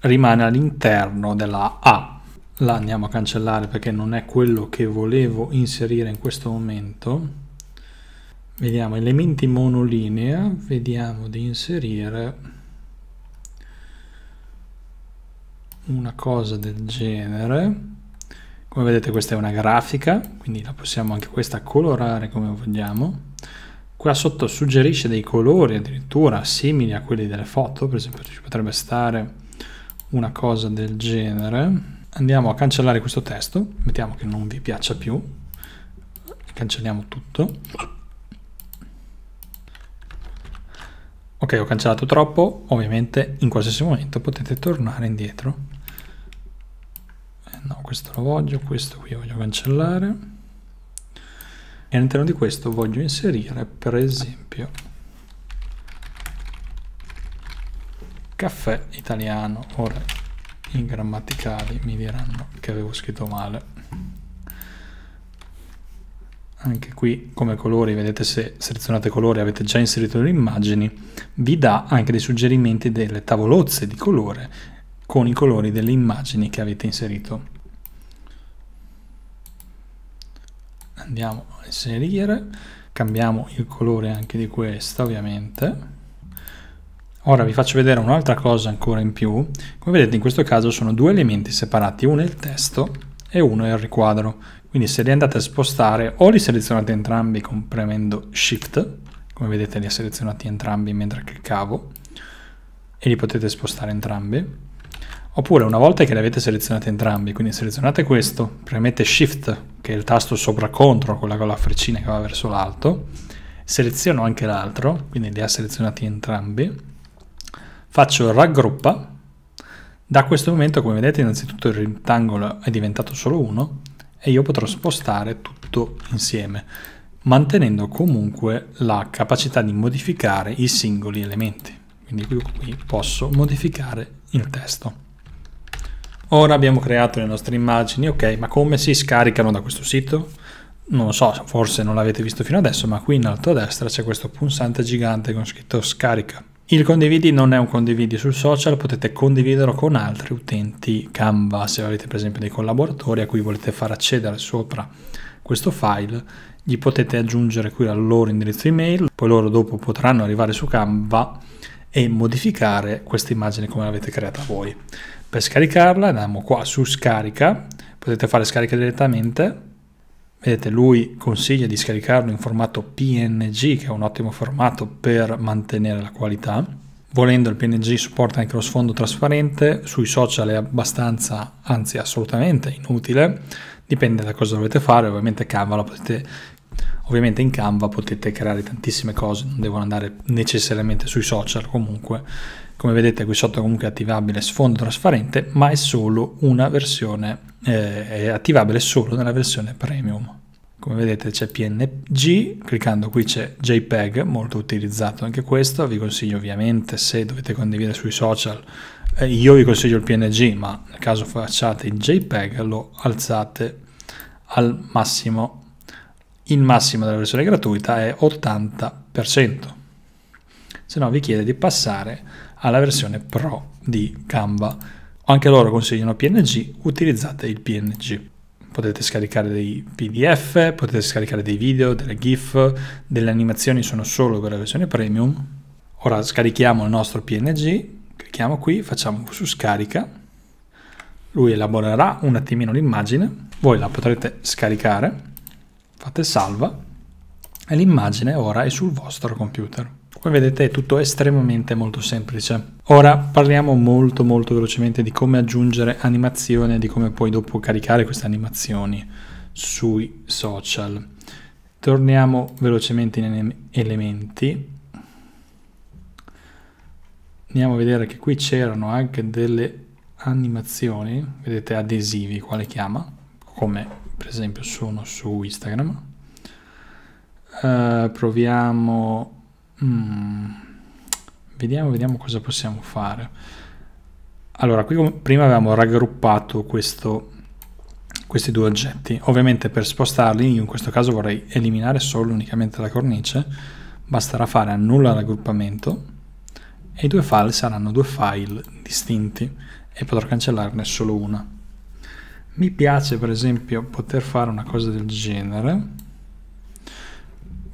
S1: rimane all'interno della A. La andiamo a cancellare perché non è quello che volevo inserire in questo momento. Vediamo elementi monolinea, vediamo di inserire una cosa del genere come vedete questa è una grafica quindi la possiamo anche questa colorare come vogliamo qua sotto suggerisce dei colori addirittura simili a quelli delle foto per esempio ci potrebbe stare una cosa del genere andiamo a cancellare questo testo mettiamo che non vi piaccia più cancelliamo tutto ok ho cancellato troppo ovviamente in qualsiasi momento potete tornare indietro no questo lo voglio questo qui lo voglio cancellare e all'interno di questo voglio inserire per esempio caffè italiano ora i grammaticali mi diranno che avevo scritto male anche qui come colori, vedete se selezionate colori avete già inserito le immagini, vi dà anche dei suggerimenti delle tavolozze di colore con i colori delle immagini che avete inserito. andiamo a inserire cambiamo il colore anche di questa ovviamente ora vi faccio vedere un'altra cosa ancora in più come vedete in questo caso sono due elementi separati uno è il testo e uno è il riquadro quindi se li andate a spostare o li selezionate entrambi con premendo shift come vedete li ha selezionati entrambi mentre cliccavo e li potete spostare entrambi Oppure una volta che le avete selezionati entrambi, quindi selezionate questo, premete Shift, che è il tasto sopra contro, quella con la freccina che va verso l'alto, seleziono anche l'altro, quindi li ha selezionati entrambi, faccio raggruppa, da questo momento come vedete innanzitutto il rettangolo è diventato solo uno e io potrò spostare tutto insieme, mantenendo comunque la capacità di modificare i singoli elementi. Quindi qui posso modificare il testo. Ora abbiamo creato le nostre immagini, ok, ma come si scaricano da questo sito? Non lo so, forse non l'avete visto fino adesso, ma qui in alto a destra c'è questo pulsante gigante con scritto scarica. Il condividi non è un condividi sul social, potete condividerlo con altri utenti Canva, se avete per esempio dei collaboratori a cui volete far accedere sopra questo file, gli potete aggiungere qui al loro indirizzo email, poi loro dopo potranno arrivare su Canva e modificare questa immagine come l'avete creata voi. Per scaricarla andiamo qua su scarica, potete fare scarica direttamente. Vedete, lui consiglia di scaricarlo in formato PNG, che è un ottimo formato per mantenere la qualità. Volendo il PNG supporta anche lo sfondo trasparente, sui social è abbastanza, anzi assolutamente inutile, dipende da cosa dovete fare, ovviamente Canva la potete Ovviamente in Canva potete creare tantissime cose, non devono andare necessariamente sui social comunque. Come vedete qui sotto comunque è attivabile sfondo trasparente, ma è solo una versione, eh, è attivabile solo nella versione premium. Come vedete c'è PNG, cliccando qui c'è JPEG, molto utilizzato anche questo, vi consiglio ovviamente se dovete condividere sui social, eh, io vi consiglio il PNG, ma nel caso facciate il JPEG lo alzate al massimo il massimo della versione gratuita è 80%. Se no vi chiede di passare alla versione Pro di Canva. Anche loro consigliano PNG, utilizzate il PNG. Potete scaricare dei PDF, potete scaricare dei video, delle GIF, delle animazioni sono solo per la versione premium. Ora scarichiamo il nostro PNG, clicchiamo qui, facciamo su scarica. Lui elaborerà un attimino l'immagine, voi la potrete scaricare fate salva e l'immagine ora è sul vostro computer. Come vedete è tutto estremamente molto semplice. Ora parliamo molto molto velocemente di come aggiungere animazione e di come poi dopo caricare queste animazioni sui social. Torniamo velocemente in elementi. Andiamo a vedere che qui c'erano anche delle animazioni, vedete adesivi quale chiama, come per esempio sono su Instagram. Uh, proviamo... Mm, vediamo, vediamo cosa possiamo fare. Allora, qui prima avevamo raggruppato questo, questi due oggetti. Ovviamente per spostarli, io in questo caso vorrei eliminare solo unicamente la cornice, basterà fare annulla raggruppamento e i due file saranno due file distinti e potrò cancellarne solo una. Mi piace per esempio poter fare una cosa del genere,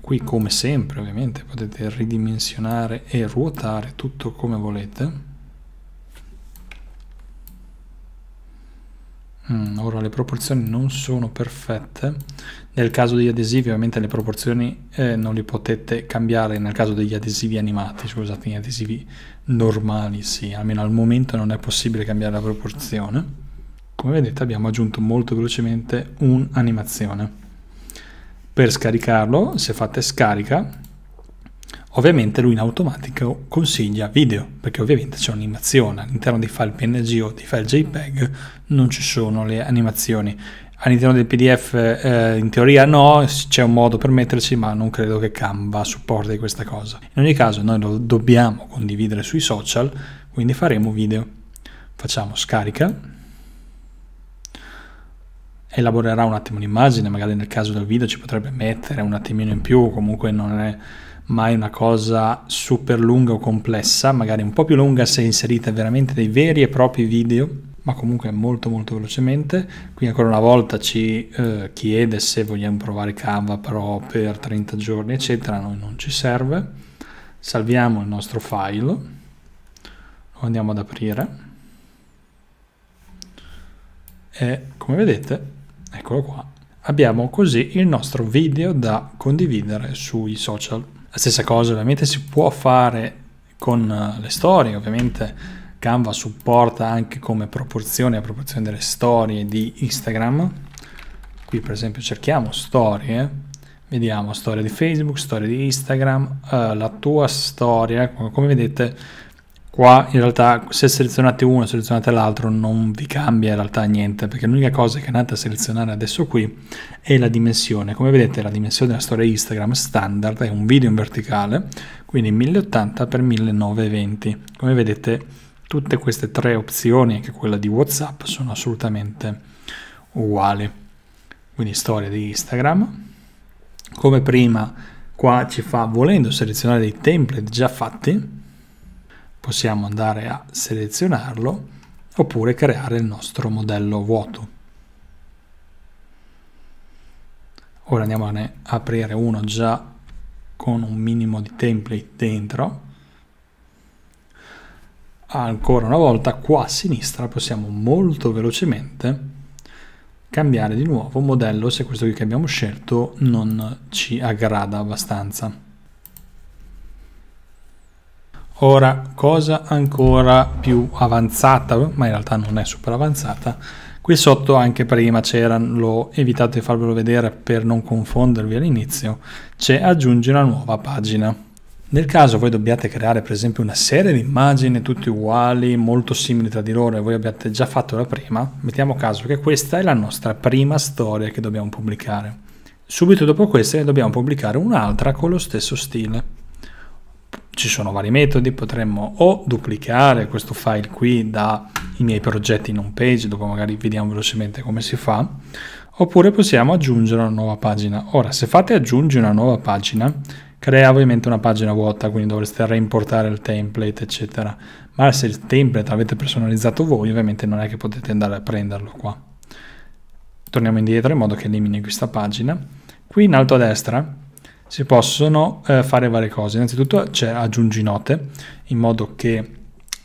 S1: qui come sempre ovviamente potete ridimensionare e ruotare tutto come volete. Mm, ora le proporzioni non sono perfette, nel caso degli adesivi ovviamente le proporzioni eh, non le potete cambiare, nel caso degli adesivi animati, scusate, gli adesivi normali sì, almeno al momento non è possibile cambiare la proporzione come vedete abbiamo aggiunto molto velocemente un'animazione. Per scaricarlo, se fate scarica, ovviamente lui in automatico consiglia video, perché ovviamente c'è un'animazione. All'interno dei file PNG o dei file JPEG non ci sono le animazioni. All'interno del PDF eh, in teoria no, c'è un modo per metterci, ma non credo che Canva supporti questa cosa. In ogni caso noi lo dobbiamo condividere sui social, quindi faremo video. Facciamo scarica elaborerà un attimo l'immagine, magari nel caso del video ci potrebbe mettere un attimino in più, comunque non è mai una cosa super lunga o complessa, magari un po' più lunga se inserite veramente dei veri e propri video, ma comunque molto molto velocemente. Qui ancora una volta ci eh, chiede se vogliamo provare Canva però per 30 giorni eccetera, a noi non ci serve. Salviamo il nostro file, lo andiamo ad aprire e come vedete Eccolo qua. Abbiamo così il nostro video da condividere sui social. La stessa cosa ovviamente si può fare con eh, le storie, ovviamente Canva supporta anche come proporzione a proporzione delle storie di Instagram. Qui per esempio cerchiamo storie, vediamo storia di Facebook, storia di Instagram, eh, la tua storia, come vedete Qua in realtà se selezionate uno e selezionate l'altro non vi cambia in realtà niente perché l'unica cosa che andate a selezionare adesso qui è la dimensione. Come vedete la dimensione della storia Instagram standard è un video in verticale quindi 1080x1920. Come vedete tutte queste tre opzioni anche quella di Whatsapp sono assolutamente uguali. Quindi storia di Instagram. Come prima qua ci fa volendo selezionare dei template già fatti possiamo andare a selezionarlo oppure creare il nostro modello vuoto. Ora andiamo a aprire uno già con un minimo di template dentro. Ancora una volta qua a sinistra possiamo molto velocemente cambiare di nuovo modello se questo che abbiamo scelto non ci aggrada abbastanza. Ora, cosa ancora più avanzata, ma in realtà non è super avanzata, qui sotto anche prima c'era, l'ho evitato di farvelo vedere per non confondervi all'inizio, c'è aggiungi una nuova pagina. Nel caso voi dobbiate creare per esempio una serie di immagini tutte uguali, molto simili tra di loro e voi abbiate già fatto la prima, mettiamo caso che questa è la nostra prima storia che dobbiamo pubblicare. Subito dopo questa ne dobbiamo pubblicare un'altra con lo stesso stile ci sono vari metodi, potremmo o duplicare questo file qui dai miei progetti in home page, dopo magari vediamo velocemente come si fa, oppure possiamo aggiungere una nuova pagina. Ora, se fate aggiungi una nuova pagina, crea ovviamente una pagina vuota, quindi dovreste reimportare il template, eccetera. Ma se il template l'avete personalizzato voi, ovviamente non è che potete andare a prenderlo qua. Torniamo indietro in modo che elimini questa pagina. Qui in alto a destra si possono eh, fare varie cose. Innanzitutto c'è aggiungi note, in modo che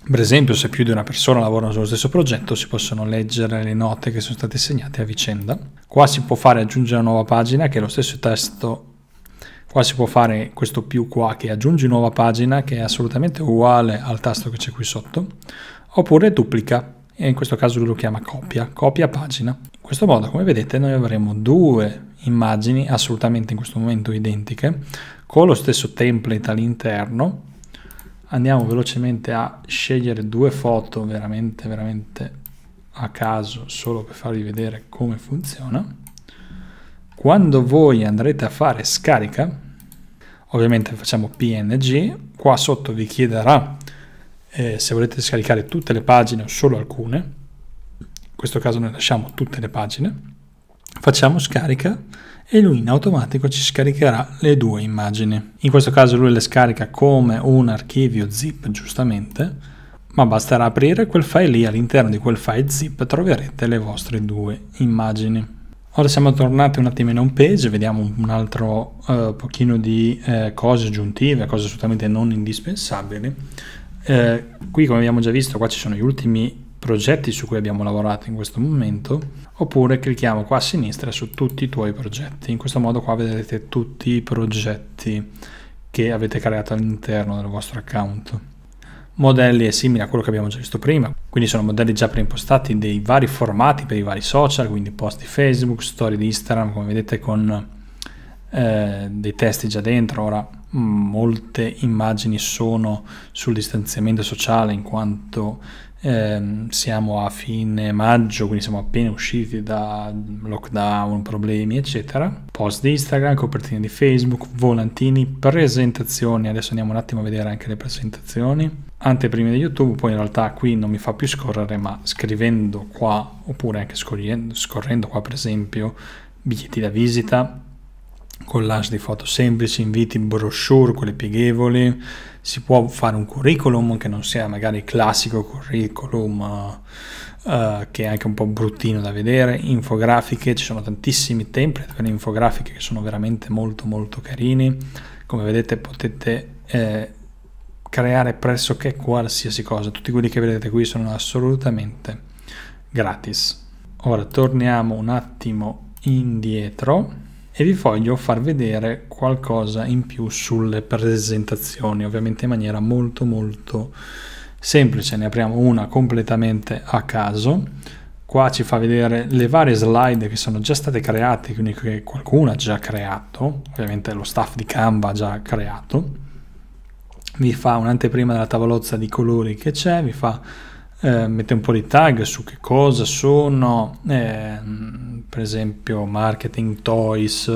S1: per esempio, se più di una persona lavorano sullo stesso progetto, si possono leggere le note che sono state segnate a vicenda. Qua si può fare aggiungere una nuova pagina, che è lo stesso testo. Qua si può fare questo più qua, che aggiungi nuova pagina, che è assolutamente uguale al tasto che c'è qui sotto. Oppure duplica, e in questo caso lui lo chiama copia, copia pagina. In questo modo, come vedete, noi avremo due immagini assolutamente in questo momento identiche con lo stesso template all'interno andiamo velocemente a scegliere due foto veramente veramente a caso solo per farvi vedere come funziona quando voi andrete a fare scarica ovviamente facciamo png qua sotto vi chiederà eh, se volete scaricare tutte le pagine o solo alcune in questo caso noi lasciamo tutte le pagine Facciamo scarica e lui in automatico ci scaricherà le due immagini. In questo caso lui le scarica come un archivio zip giustamente, ma basterà aprire quel file lì all'interno di quel file zip troverete le vostre due immagini. Ora siamo tornati un attimo in home page, vediamo un altro eh, pochino di eh, cose aggiuntive, cose assolutamente non indispensabili. Eh, qui come abbiamo già visto, qua ci sono gli ultimi progetti su cui abbiamo lavorato in questo momento oppure clicchiamo qua a sinistra su tutti i tuoi progetti. In questo modo qua vedrete tutti i progetti che avete creato all'interno del vostro account. Modelli è simile a quello che abbiamo già visto prima, quindi sono modelli già preimpostati dei vari formati per i vari social, quindi post di Facebook, storie di Instagram, come vedete con eh, dei testi già dentro, ora mm, molte immagini sono sul distanziamento sociale in quanto eh, siamo a fine maggio, quindi siamo appena usciti da lockdown, problemi, eccetera. Post di Instagram, copertine di Facebook, volantini, presentazioni. Adesso andiamo un attimo a vedere anche le presentazioni. Anteprime di YouTube, poi in realtà qui non mi fa più scorrere, ma scrivendo qua, oppure anche scorrendo, scorrendo qua per esempio, biglietti da visita, collage di foto semplici, inviti, brochure, quelle pieghevoli, si può fare un curriculum che non sia magari il classico curriculum uh, uh, che è anche un po' bruttino da vedere, infografiche, ci sono tantissimi template per infografiche che sono veramente molto molto carini, come vedete potete eh, creare pressoché qualsiasi cosa, tutti quelli che vedete qui sono assolutamente gratis. Ora torniamo un attimo indietro e vi voglio far vedere qualcosa in più sulle presentazioni, ovviamente in maniera molto molto semplice. Ne apriamo una completamente a caso. Qua ci fa vedere le varie slide che sono già state create, quindi che qualcuno ha già creato, ovviamente lo staff di Canva ha già creato. Vi fa un'anteprima della tavolozza di colori che c'è, vi fa eh, mette un po' di tag su che cosa sono, eh, per esempio marketing, toys,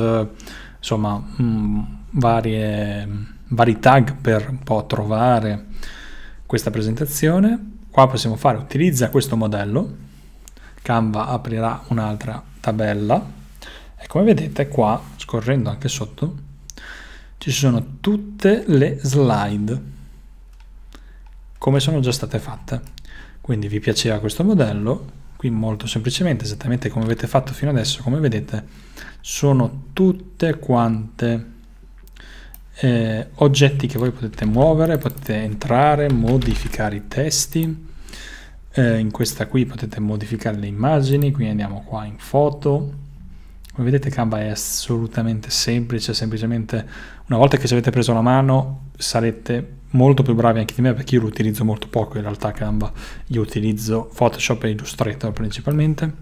S1: insomma mh, mm, varie, vari tag per un po' trovare questa presentazione. Qua possiamo fare utilizza questo modello, Canva aprirà un'altra tabella e come vedete qua, scorrendo anche sotto, ci sono tutte le slide come sono già state fatte quindi vi piaceva questo modello qui molto semplicemente esattamente come avete fatto fino adesso come vedete sono tutte quante eh, oggetti che voi potete muovere potete entrare modificare i testi eh, in questa qui potete modificare le immagini quindi andiamo qua in foto come vedete Canva è assolutamente semplice, semplicemente una volta che ci avete preso la mano sarete molto più bravi anche di me perché io lo utilizzo molto poco in realtà Canva, io utilizzo Photoshop e Illustrator principalmente.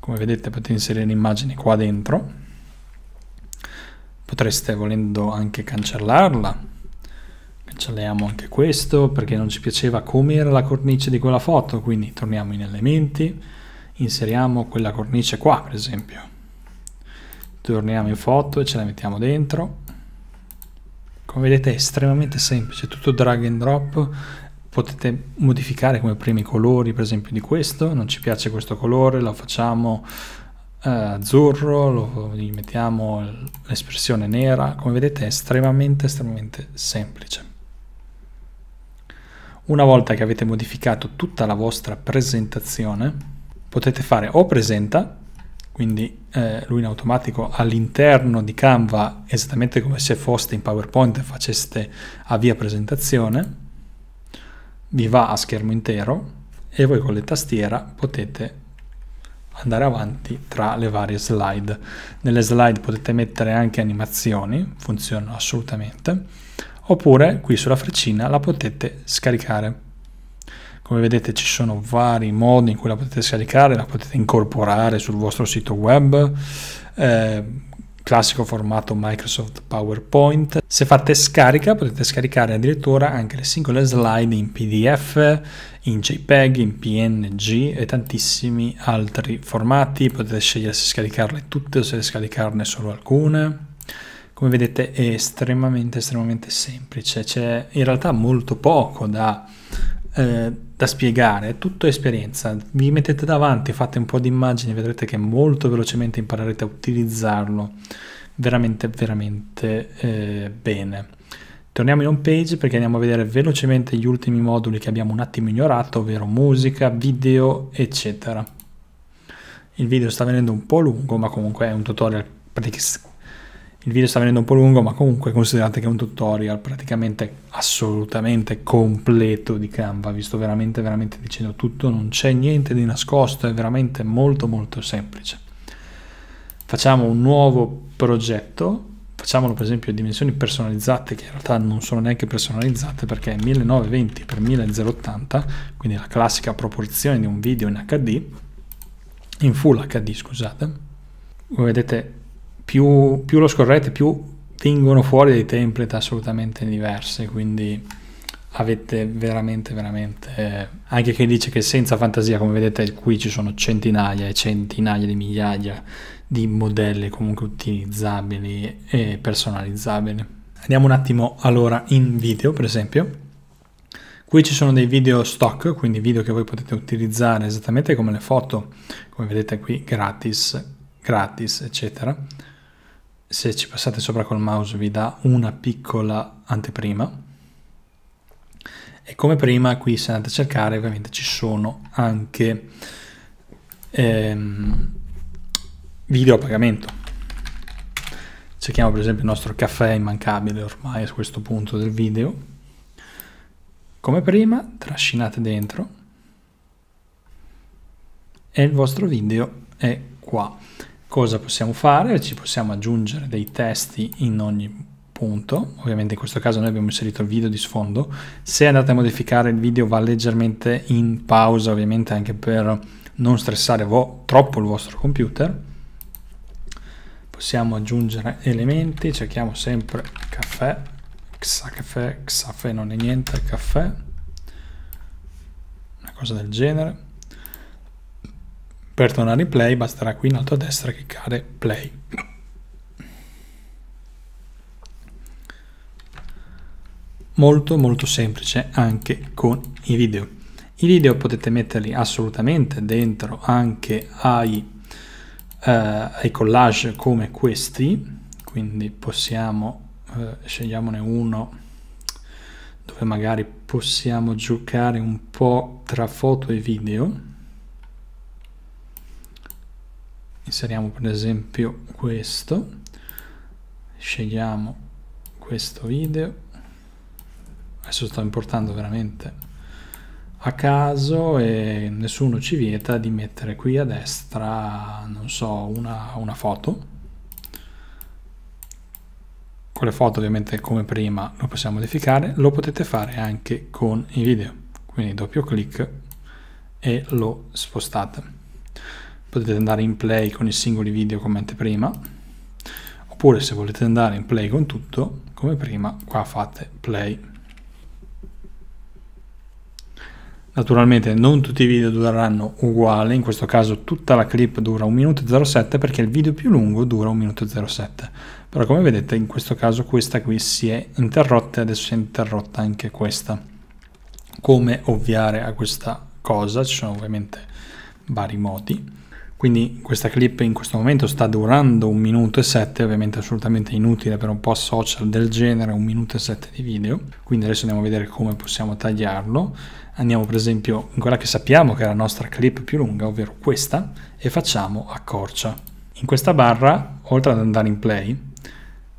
S1: Come vedete potete inserire immagini qua dentro, potreste volendo anche cancellarla, cancelliamo anche questo perché non ci piaceva come era la cornice di quella foto, quindi torniamo in elementi, inseriamo quella cornice qua per esempio torniamo in foto e ce la mettiamo dentro come vedete è estremamente semplice tutto drag and drop potete modificare come primi colori per esempio di questo non ci piace questo colore lo facciamo eh, azzurro lo, gli mettiamo l'espressione nera come vedete è estremamente estremamente semplice una volta che avete modificato tutta la vostra presentazione potete fare o presenta quindi eh, lui in automatico all'interno di Canva, esattamente come se foste in PowerPoint e faceste avvia presentazione, vi va a schermo intero e voi con le tastiera potete andare avanti tra le varie slide. Nelle slide potete mettere anche animazioni, funziona assolutamente, oppure qui sulla freccina la potete scaricare. Come vedete ci sono vari modi in cui la potete scaricare, la potete incorporare sul vostro sito web, eh, classico formato Microsoft PowerPoint. Se fate scarica potete scaricare addirittura anche le singole slide in PDF, in JPEG, in PNG e tantissimi altri formati. Potete scegliere se scaricarle tutte o se scaricarne solo alcune. Come vedete è estremamente estremamente semplice, c'è in realtà molto poco da eh, da spiegare, è tutto esperienza. Vi mettete davanti, fate un po' di immagini, vedrete che molto velocemente imparerete a utilizzarlo veramente, veramente eh, bene. Torniamo in home page perché andiamo a vedere velocemente gli ultimi moduli che abbiamo un attimo ignorato, ovvero musica, video, eccetera. Il video sta venendo un po' lungo, ma comunque è un tutorial il video sta venendo un po' lungo, ma comunque considerate che è un tutorial praticamente assolutamente completo di Canva. Vi sto veramente, veramente dicendo tutto, non c'è niente di nascosto, è veramente molto, molto semplice. Facciamo un nuovo progetto, facciamolo per esempio a dimensioni personalizzate, che in realtà non sono neanche personalizzate perché è 1920x1080, quindi la classica proporzione di un video in HD, in Full HD, scusate. Come vedete più, più lo scorrete, più vengono fuori dei template assolutamente diversi, quindi avete veramente veramente anche chi dice che senza fantasia come vedete qui ci sono centinaia e centinaia di migliaia di modelli comunque utilizzabili e personalizzabili andiamo un attimo allora in video per esempio qui ci sono dei video stock quindi video che voi potete utilizzare esattamente come le foto come vedete qui gratis gratis eccetera se ci passate sopra col mouse vi dà una piccola anteprima e come prima qui se andate a cercare ovviamente ci sono anche ehm, video a pagamento cerchiamo per esempio il nostro caffè immancabile ormai a questo punto del video come prima trascinate dentro e il vostro video è qua cosa possiamo fare? Ci possiamo aggiungere dei testi in ogni punto, ovviamente in questo caso noi abbiamo inserito il video di sfondo, se andate a modificare il video va leggermente in pausa ovviamente anche per non stressare troppo il vostro computer, possiamo aggiungere elementi, cerchiamo sempre caffè, xa caffè, xa caffè non è niente, caffè, una cosa del genere. Per tornare in play basterà qui in alto a destra cliccare play. Molto molto semplice anche con i video. I video potete metterli assolutamente dentro anche ai, eh, ai collage come questi, quindi possiamo, eh, scegliamone uno dove magari possiamo giocare un po' tra foto e video inseriamo per esempio questo scegliamo questo video adesso sto importando veramente a caso e nessuno ci vieta di mettere qui a destra non so una, una foto con le foto ovviamente come prima lo possiamo modificare lo potete fare anche con i video quindi doppio clic e lo spostate potete andare in play con i singoli video come anteprima oppure se volete andare in play con tutto come prima qua fate play naturalmente non tutti i video dureranno uguale in questo caso tutta la clip dura 1 minuto e 07 perché il video più lungo dura 1 minuto e 07 però come vedete in questo caso questa qui si è interrotta e adesso si è interrotta anche questa come ovviare a questa cosa ci sono ovviamente vari modi quindi questa clip in questo momento sta durando un minuto e sette, ovviamente assolutamente inutile per un post social del genere, un minuto e sette di video. Quindi adesso andiamo a vedere come possiamo tagliarlo. Andiamo per esempio in quella che sappiamo che è la nostra clip più lunga, ovvero questa, e facciamo accorcia. In questa barra, oltre ad andare in play,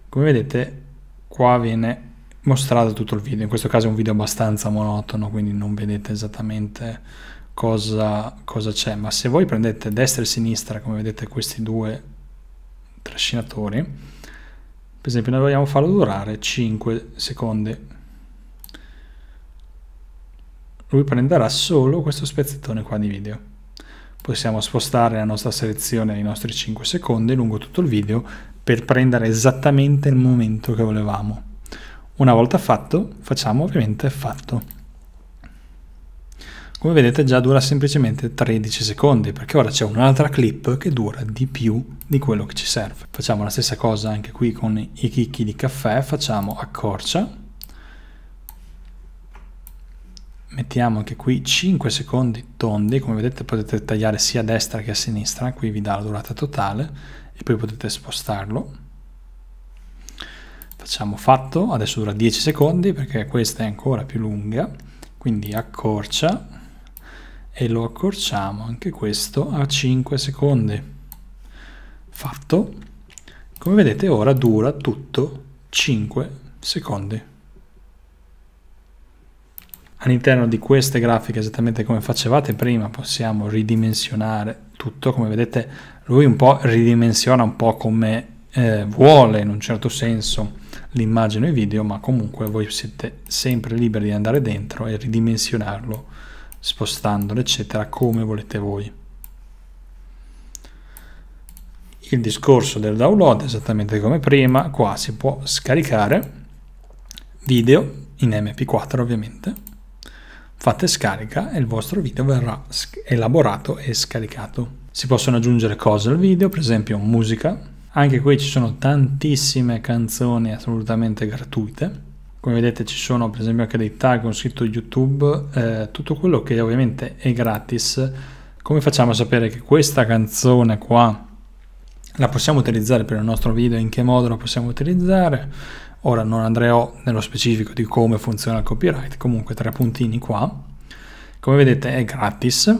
S1: come vedete qua viene mostrato tutto il video. In questo caso è un video abbastanza monotono, quindi non vedete esattamente cosa, cosa c'è, ma se voi prendete destra e sinistra, come vedete questi due trascinatori, per esempio noi vogliamo farlo durare 5 secondi, lui prenderà solo questo spezzettone qua di video. Possiamo spostare la nostra selezione ai nostri 5 secondi lungo tutto il video per prendere esattamente il momento che volevamo. Una volta fatto, facciamo ovviamente fatto. Come vedete già dura semplicemente 13 secondi perché ora c'è un'altra clip che dura di più di quello che ci serve. Facciamo la stessa cosa anche qui con i chicchi di caffè, facciamo accorcia, mettiamo anche qui 5 secondi tondi, come vedete potete tagliare sia a destra che a sinistra, qui vi dà la durata totale e poi potete spostarlo. Facciamo fatto, adesso dura 10 secondi perché questa è ancora più lunga, quindi accorcia, e lo accorciamo anche questo a 5 secondi. Fatto. Come vedete ora dura tutto 5 secondi. All'interno di queste grafiche, esattamente come facevate prima, possiamo ridimensionare tutto. Come vedete lui un po' ridimensiona un po' come eh, vuole in un certo senso l'immagine e il video, ma comunque voi siete sempre liberi di andare dentro e ridimensionarlo spostandolo eccetera come volete voi il discorso del download è esattamente come prima qua si può scaricare video in mp4 ovviamente fate scarica e il vostro video verrà elaborato e scaricato si possono aggiungere cose al video per esempio musica anche qui ci sono tantissime canzoni assolutamente gratuite come vedete ci sono per esempio anche dei tag con scritto YouTube, eh, tutto quello che ovviamente è gratis. Come facciamo a sapere che questa canzone qua la possiamo utilizzare per il nostro video? In che modo la possiamo utilizzare? Ora non andrò nello specifico di come funziona il copyright, comunque tre puntini qua. Come vedete è gratis.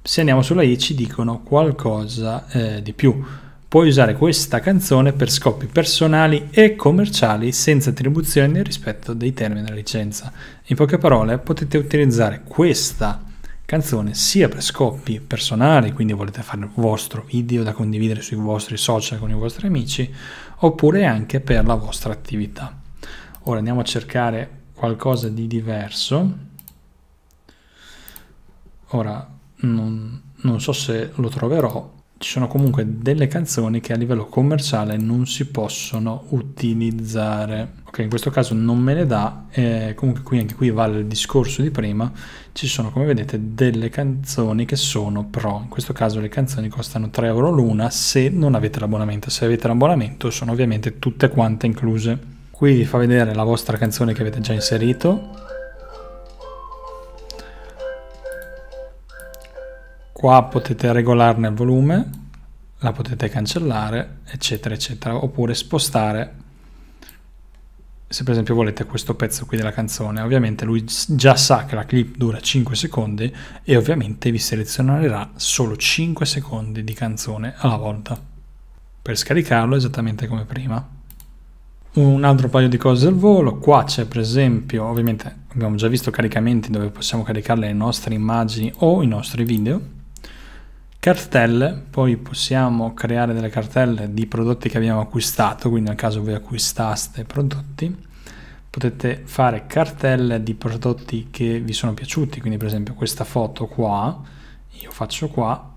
S1: Se andiamo sulla i ci dicono qualcosa eh, di più Puoi usare questa canzone per scopi personali e commerciali senza attribuzione nel rispetto dei termini della licenza. In poche parole, potete utilizzare questa canzone sia per scopi personali, quindi volete fare il vostro video da condividere sui vostri social con i vostri amici, oppure anche per la vostra attività. Ora andiamo a cercare qualcosa di diverso. Ora non, non so se lo troverò, ci sono comunque delle canzoni che a livello commerciale non si possono utilizzare. Ok, in questo caso non me ne dà, eh, comunque qui anche qui vale il discorso di prima, ci sono come vedete delle canzoni che sono pro, in questo caso le canzoni costano 3 euro l'una se non avete l'abbonamento, se avete l'abbonamento sono ovviamente tutte quante incluse. Qui vi fa vedere la vostra canzone che avete già inserito, Qua potete regolarne il volume, la potete cancellare, eccetera, eccetera, oppure spostare se per esempio volete questo pezzo qui della canzone, ovviamente lui già sa che la clip dura 5 secondi e ovviamente vi selezionerà solo 5 secondi di canzone alla volta. Per scaricarlo esattamente come prima. Un altro paio di cose al volo, qua c'è per esempio, ovviamente abbiamo già visto caricamenti dove possiamo caricare le nostre immagini o i nostri video Cartelle, poi possiamo creare delle cartelle di prodotti che abbiamo acquistato, quindi nel caso voi acquistaste prodotti, potete fare cartelle di prodotti che vi sono piaciuti, quindi per esempio questa foto qua, io faccio qua,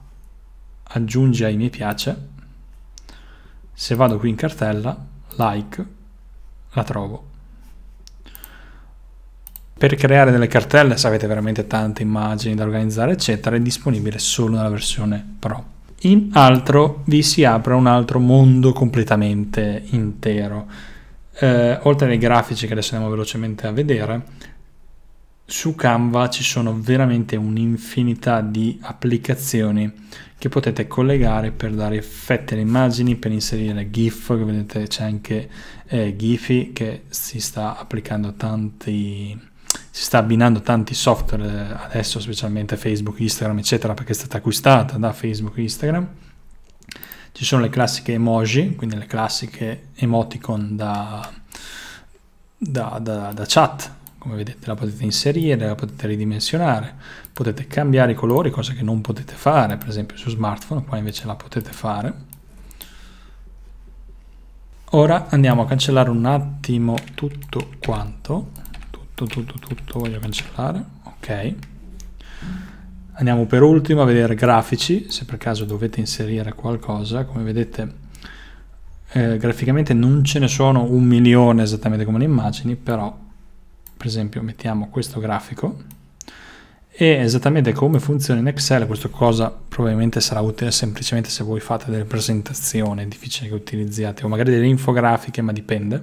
S1: aggiungi ai mi piace, se vado qui in cartella, like, la trovo. Per creare delle cartelle, se avete veramente tante immagini da organizzare, eccetera, è disponibile solo nella versione Pro. In altro vi si apre un altro mondo completamente intero. Eh, oltre ai grafici che adesso andiamo velocemente a vedere, su Canva ci sono veramente un'infinità di applicazioni che potete collegare per dare effetti alle immagini, per inserire GIF, che vedete c'è anche eh, Giphy che si sta applicando tanti si sta abbinando tanti software eh, adesso, specialmente Facebook, Instagram, eccetera, perché è stata acquistata da Facebook, e Instagram. Ci sono le classiche emoji, quindi le classiche emoticon da, da, da, da chat, come vedete la potete inserire, la potete ridimensionare, potete cambiare i colori, cosa che non potete fare, per esempio su smartphone, qua invece la potete fare. Ora andiamo a cancellare un attimo tutto quanto tutto, tutto, tutto voglio cancellare, ok. Andiamo per ultimo a vedere grafici, se per caso dovete inserire qualcosa, come vedete eh, graficamente non ce ne sono un milione esattamente come le immagini, però per esempio mettiamo questo grafico e esattamente come funziona in Excel, questa cosa probabilmente sarà utile semplicemente se voi fate delle presentazioni, è difficile che utilizziate, o magari delle infografiche, ma dipende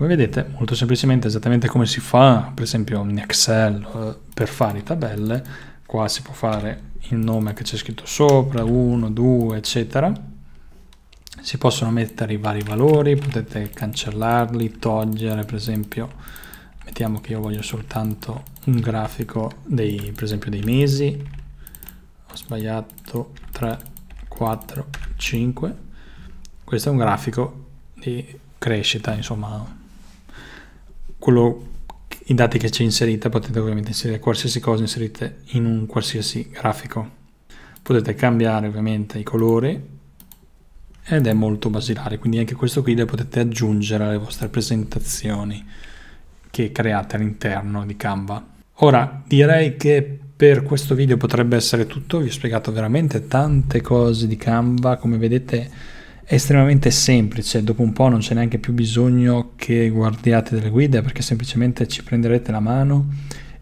S1: come vedete, molto semplicemente, esattamente come si fa, per esempio, in Excel eh, per fare le tabelle, qua si può fare il nome che c'è scritto sopra, 1, 2, eccetera. Si possono mettere i vari valori, potete cancellarli, togliere, per esempio, mettiamo che io voglio soltanto un grafico dei, per esempio, dei mesi. Ho sbagliato 3, 4, 5. Questo è un grafico di crescita, insomma, quello, i dati che c'è inserita, potete ovviamente inserire qualsiasi cosa inserite in un qualsiasi grafico. Potete cambiare ovviamente i colori ed è molto basilare, quindi anche questo qui lo potete aggiungere alle vostre presentazioni che create all'interno di Canva. Ora direi che per questo video potrebbe essere tutto, vi ho spiegato veramente tante cose di Canva, come vedete estremamente semplice, cioè, dopo un po' non c'è neanche più bisogno che guardiate delle guide perché semplicemente ci prenderete la mano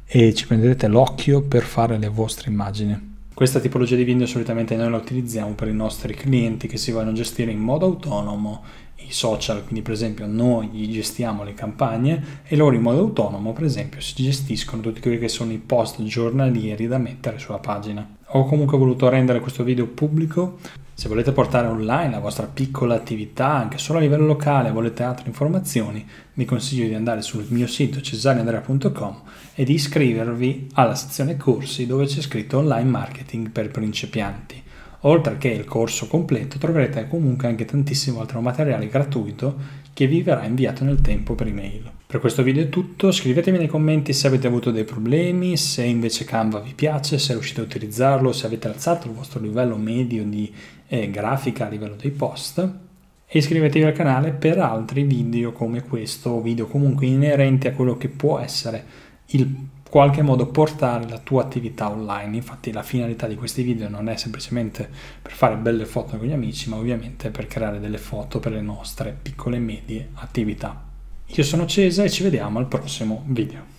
S1: e ci prenderete l'occhio per fare le vostre immagini. Questa tipologia di video solitamente noi la utilizziamo per i nostri clienti che si vogliono gestire in modo autonomo i social, quindi per esempio noi gli gestiamo le campagne e loro in modo autonomo per esempio si gestiscono tutti quelli che sono i post giornalieri da mettere sulla pagina ho comunque voluto rendere questo video pubblico. Se volete portare online la vostra piccola attività, anche solo a livello locale, volete altre informazioni, vi consiglio di andare sul mio sito cesariandrea.com e di iscrivervi alla sezione corsi dove c'è scritto online marketing per principianti. Oltre che il corso completo troverete comunque anche tantissimo altro materiale gratuito che vi verrà inviato nel tempo per email. Per questo video è tutto, scrivetemi nei commenti se avete avuto dei problemi, se invece Canva vi piace, se riuscite a utilizzarlo, se avete alzato il vostro livello medio di eh, grafica a livello dei post e iscrivetevi al canale per altri video come questo o video comunque inerenti a quello che può essere il qualche modo portare la tua attività online. Infatti la finalità di questi video non è semplicemente per fare belle foto con gli amici, ma ovviamente per creare delle foto per le nostre piccole e medie attività io sono Cesa e ci vediamo al prossimo video.